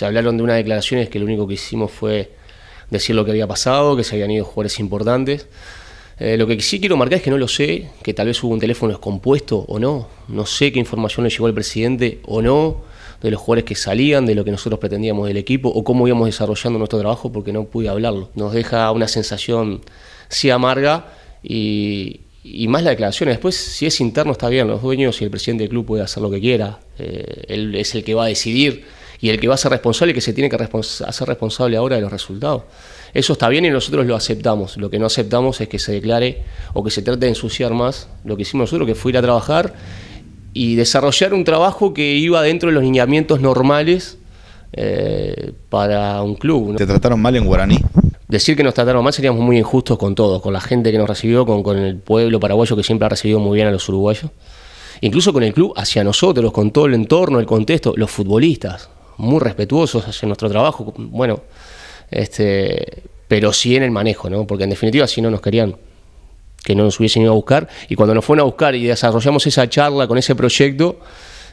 se hablaron de unas declaraciones que lo único que hicimos fue decir lo que había pasado, que se habían ido jugadores importantes. Eh, lo que sí quiero marcar es que no lo sé, que tal vez hubo un teléfono descompuesto o no. No sé qué información le llegó al presidente o no, de los jugadores que salían, de lo que nosotros pretendíamos del equipo o cómo íbamos desarrollando nuestro trabajo, porque no pude hablarlo. Nos deja una sensación, sí, amarga y, más la declaración. Después, si es interno, está bien, los dueños y el presidente del club puede hacer lo que quiera. Eh, él es el que va a decidir y el que va a ser responsable, que se tiene que hacer responsable ahora de los resultados. Eso está bien y nosotros lo aceptamos. Lo que no aceptamos es que se declare o que se trate de ensuciar más lo que hicimos nosotros, que fue ir a trabajar y desarrollar un trabajo que iba dentro de los lineamientos normales eh, para un club. ¿Te trataron mal en guaraní? Decir que nos trataron mal seríamos muy injustos con todos, con la gente que nos recibió, con, con el pueblo paraguayo que siempre ha recibido muy bien a los uruguayos, incluso con el club hacia nosotros, con todo el entorno, el contexto, los futbolistas muy respetuosos hacia nuestro trabajo, bueno, este, pero sí en el manejo, ¿no? Porque en definitiva si no nos querían que no nos hubiesen ido a buscar y cuando nos fueron a buscar y desarrollamos esa charla con ese proyecto,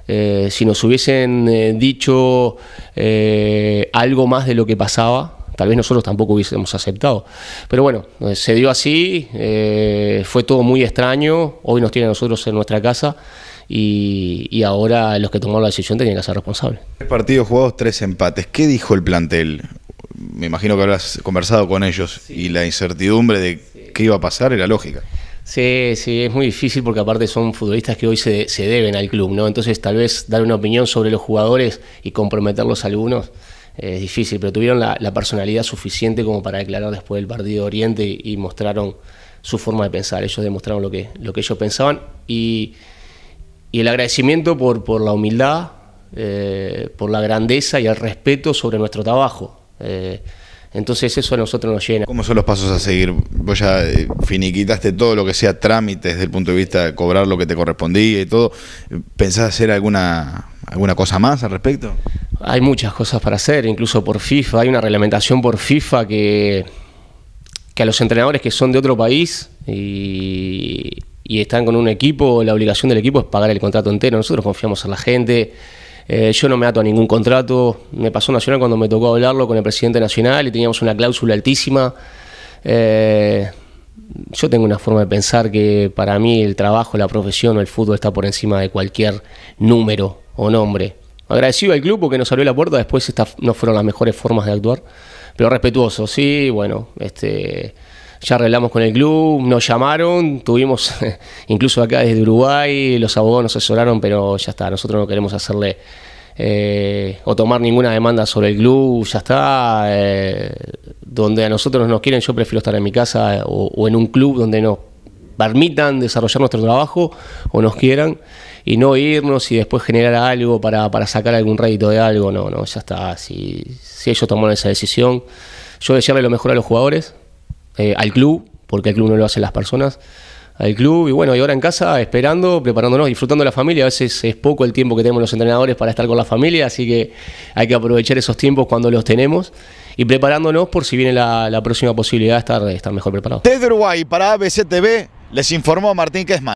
eh, si nos hubiesen eh, dicho eh, algo más de lo que pasaba, tal vez nosotros tampoco hubiésemos aceptado. Pero bueno, eh, se dio así, eh, fue todo muy extraño, hoy nos tiene a nosotros en nuestra casa y, ahora los que tomaron la decisión tenían que ser responsables. Tres partidos jugados, tres empates. ¿Qué dijo el plantel? Me imagino que habrás conversado con ellos y la incertidumbre de qué iba a pasar era lógica. Sí, sí, es muy difícil porque aparte son futbolistas que hoy se, se, deben al club, ¿no? Entonces tal vez dar una opinión sobre los jugadores y comprometerlos a algunos eh, es difícil, pero tuvieron la, personalidad suficiente como para declarar después el partido de Oriente y, mostraron su forma de pensar. Ellos demostraron lo que, lo que ellos pensaban y, el agradecimiento por, por la humildad, eh, por la grandeza y el respeto sobre nuestro trabajo. Eh, entonces eso a nosotros nos llena. ¿Cómo son los pasos a seguir? Vos ya finiquitaste todo lo que sea trámites desde el punto de vista de cobrar lo que te correspondía y todo. ¿Pensás hacer alguna ¿Alguna cosa más al respecto? Hay muchas cosas para hacer, incluso por FIFA. Hay una reglamentación por FIFA que, que a los entrenadores que son de otro país y, están con un equipo, la obligación del equipo es pagar el contrato entero. Nosotros confiamos en la gente. Eh, yo no me ato a ningún contrato. Me pasó Nacional cuando me tocó hablarlo con el presidente Nacional y teníamos una cláusula altísima. Eh, yo tengo una forma de pensar que para mí el trabajo, la profesión o el fútbol está por encima de cualquier número o nombre. Agradecido al club porque nos abrió la puerta, después estas no fueron las mejores formas de actuar, pero respetuoso, sí, bueno, este, ya arreglamos con el club, nos llamaron, tuvimos, incluso acá desde Uruguay, los abogados nos asesoraron, pero ya está, nosotros no queremos hacerle eh, o tomar ninguna demanda sobre el club, ya está, eh, donde a nosotros nos quieren, yo prefiero estar en mi casa o, o en un club donde nos permitan desarrollar nuestro trabajo o nos quieran y no irnos y después generar algo para, sacar algún rédito de algo. No, no, ya está. Si, si ellos tomaron esa decisión, yo desearle lo mejor a los jugadores, eh, al club, porque el club no lo hacen las personas, al club y bueno, y ahora en casa esperando, preparándonos, disfrutando de la familia. A veces es poco el tiempo que tenemos los entrenadores para estar con la familia, así que hay que aprovechar esos tiempos cuando los tenemos y preparándonos por si viene la, próxima posibilidad de estar, estar mejor preparado Ted Uruguay para ABC TV les informó Martín más.